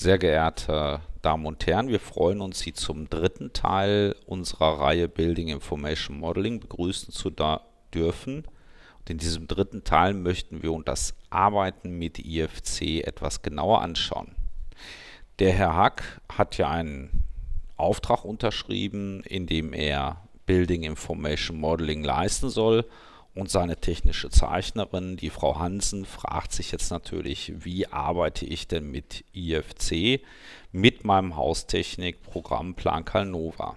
Sehr geehrte Damen und Herren, wir freuen uns, Sie zum dritten Teil unserer Reihe Building Information Modeling begrüßen zu dürfen. Und in diesem dritten Teil möchten wir uns das Arbeiten mit IFC etwas genauer anschauen. Der Herr Hack hat ja einen Auftrag unterschrieben, in dem er Building Information Modeling leisten soll und seine technische Zeichnerin, die Frau Hansen, fragt sich jetzt natürlich, wie arbeite ich denn mit IFC, mit meinem Haustechnikprogramm Plan Calnova.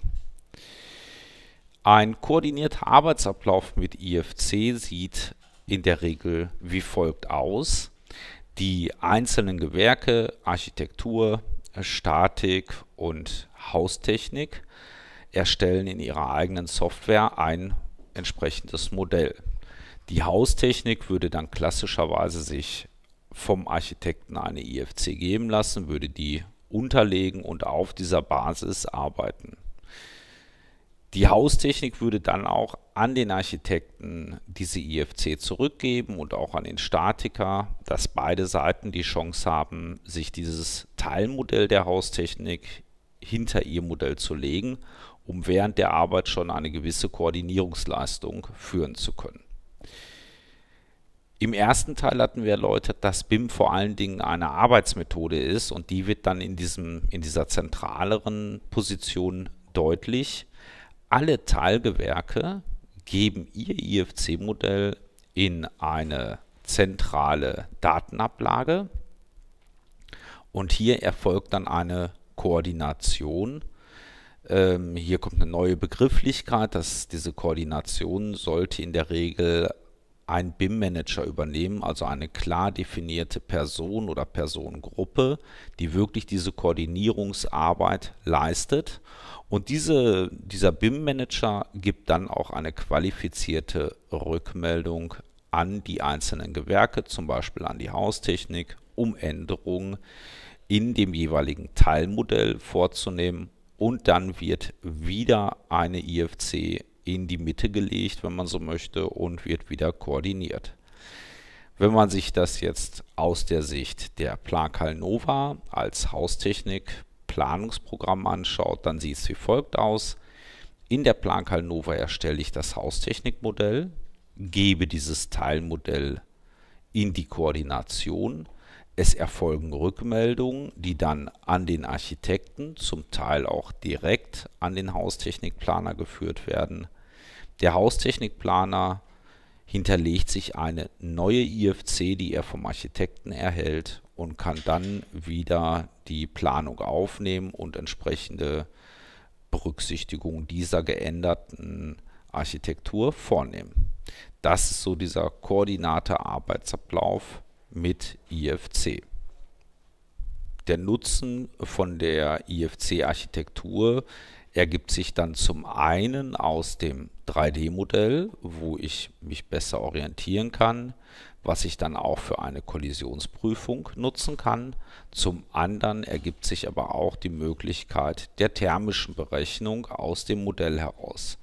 Ein koordinierter Arbeitsablauf mit IFC sieht in der Regel wie folgt aus. Die einzelnen Gewerke, Architektur, Statik und Haustechnik erstellen in ihrer eigenen Software ein entsprechendes Modell. Die Haustechnik würde dann klassischerweise sich vom Architekten eine IFC geben lassen, würde die unterlegen und auf dieser Basis arbeiten. Die Haustechnik würde dann auch an den Architekten diese IFC zurückgeben und auch an den Statiker, dass beide Seiten die Chance haben, sich dieses Teilmodell der Haustechnik hinter ihr Modell zu legen, um während der Arbeit schon eine gewisse Koordinierungsleistung führen zu können. Im ersten Teil hatten wir erläutert, dass BIM vor allen Dingen eine Arbeitsmethode ist und die wird dann in, diesem, in dieser zentraleren Position deutlich. Alle Teilgewerke geben ihr IFC-Modell in eine zentrale Datenablage und hier erfolgt dann eine Koordination ähm, hier kommt eine neue Begrifflichkeit, dass diese Koordination sollte in der Regel ein BIM-Manager übernehmen, also eine klar definierte Person oder Personengruppe, die wirklich diese Koordinierungsarbeit leistet. Und diese, dieser BIM-Manager gibt dann auch eine qualifizierte Rückmeldung an die einzelnen Gewerke, zum Beispiel an die Haustechnik, um Änderungen in dem jeweiligen Teilmodell vorzunehmen und dann wird wieder eine IFC in die Mitte gelegt, wenn man so möchte, und wird wieder koordiniert. Wenn man sich das jetzt aus der Sicht der Plankalnova als Haustechnik Planungsprogramm anschaut, dann sieht es wie folgt aus. In der Plankalnova erstelle ich das Haustechnikmodell, gebe dieses Teilmodell in die Koordination, es erfolgen Rückmeldungen, die dann an den Architekten, zum Teil auch direkt an den Haustechnikplaner geführt werden. Der Haustechnikplaner hinterlegt sich eine neue IFC, die er vom Architekten erhält und kann dann wieder die Planung aufnehmen und entsprechende Berücksichtigung dieser geänderten Architektur vornehmen. Das ist so dieser koordinate Arbeitsablauf, mit IFC. Der Nutzen von der IFC-Architektur ergibt sich dann zum einen aus dem 3D-Modell, wo ich mich besser orientieren kann, was ich dann auch für eine Kollisionsprüfung nutzen kann. Zum anderen ergibt sich aber auch die Möglichkeit der thermischen Berechnung aus dem Modell heraus.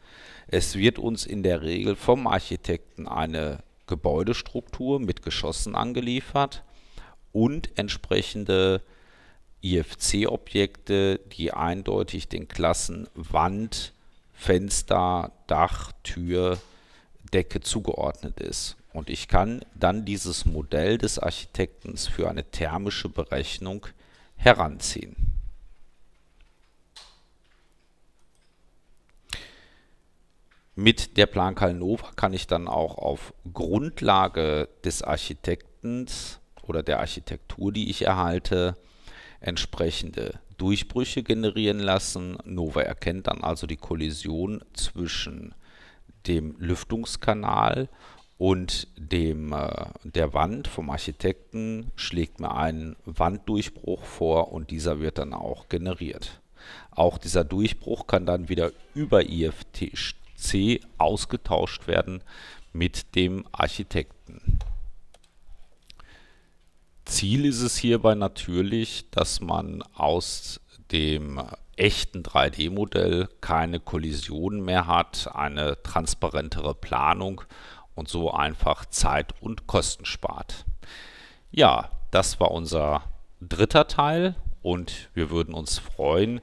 Es wird uns in der Regel vom Architekten eine Gebäudestruktur mit Geschossen angeliefert und entsprechende IFC-Objekte, die eindeutig den Klassen Wand, Fenster, Dach, Tür, Decke zugeordnet ist. Und ich kann dann dieses Modell des Architekten für eine thermische Berechnung heranziehen. mit der Plan Calnova kann ich dann auch auf Grundlage des Architekten oder der Architektur, die ich erhalte, entsprechende Durchbrüche generieren lassen. Nova erkennt dann also die Kollision zwischen dem Lüftungskanal und dem, äh, der Wand vom Architekten, schlägt mir einen Wanddurchbruch vor und dieser wird dann auch generiert. Auch dieser Durchbruch kann dann wieder über IFT stehen. C ausgetauscht werden mit dem Architekten. Ziel ist es hierbei natürlich, dass man aus dem echten 3D-Modell keine Kollisionen mehr hat, eine transparentere Planung und so einfach Zeit und Kosten spart. Ja, das war unser dritter Teil und wir würden uns freuen,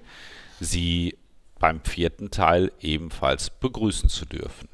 Sie beim vierten Teil ebenfalls begrüßen zu dürfen.